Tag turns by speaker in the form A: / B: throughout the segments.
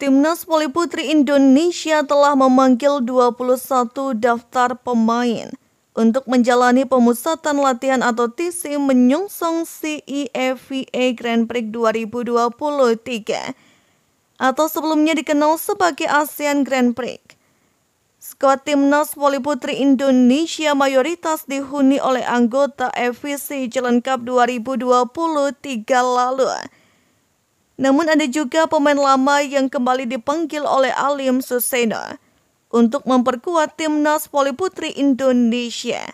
A: Timnas Voli Putri Indonesia telah memanggil 21 daftar pemain untuk menjalani pemusatan latihan atau TC menyongsong CIFVA e e Grand Prix 2023 atau sebelumnya dikenal sebagai ASEAN Grand Prix. Skuad Timnas Voli Putri Indonesia mayoritas dihuni oleh anggota FVC Jalan Cup 2023 lalu namun ada juga pemain lama yang kembali dipanggil oleh Alim Susena untuk memperkuat timnas voli putri Indonesia.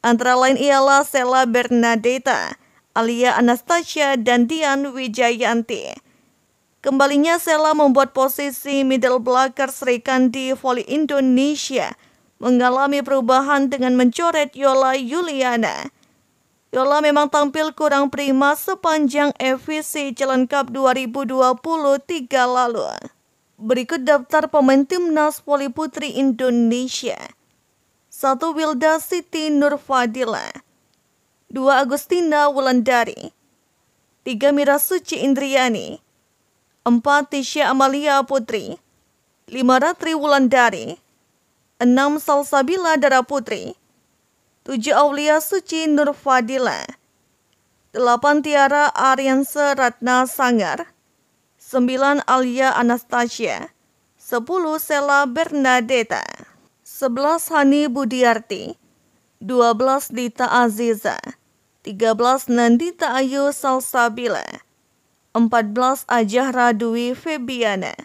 A: Antara lain ialah Sela Bernadetta, Alia Anastasia, dan Dian Wijayanti. Kembalinya Sela membuat posisi middle blocker Sri Kandi voli Indonesia mengalami perubahan dengan mencoret Yola Yuliana Yola ya memang tampil kurang prima sepanjang FVC Jalan Cup 2023 lalu. Berikut daftar pemain timnas voli putri Indonesia. 1. Wilda Siti Nurfadila 2. Agustina Wulandari 3. Mira Suci Indriani 4. Tisha Amalia Putri 5. Ratri Wulandari 6. Salsabila Dara Putri 7 Aulia Suci Nur Fadila, 8 Tiara Arianse Ratna Sangar, 9 Alia Anastasia, 10 Sela Bernadetta, 11 Hani Budiarti, 12 Dita Aziza, 13 Nandita Ayu Salsabila, 14 Ajah Radwi Febiana,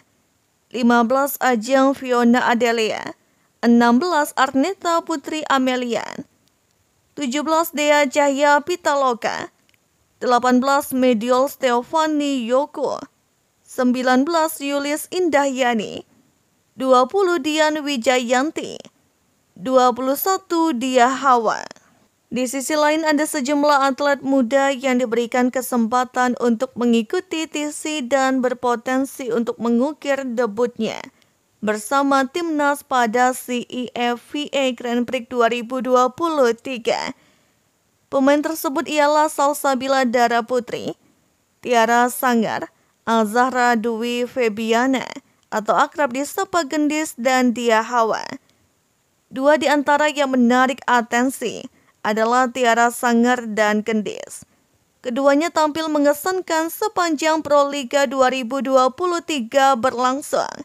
A: 15 Ajang Fiona Adelia, 16 Arneta Putri Amelian, 17 Dea Cahya Pitaloka, 18 Mediol Stefani Yoko, 19 Yulis Indahyani, 20 Dian Wijayanti, 21 Dia Hawa. Di sisi lain ada sejumlah atlet muda yang diberikan kesempatan untuk mengikuti TC dan berpotensi untuk mengukir debutnya bersama timnas pada CEFVA Grand Prix 2023. Pemain tersebut ialah Salsabila Dara Putri, Tiara Sanggar, Azahra Dwi Febiana, atau akrab di disapa Gendis dan Dia Hawa. Dua di antara yang menarik atensi adalah Tiara Sanggar dan Gendis. Keduanya tampil mengesankan sepanjang Proliga 2023 berlangsung.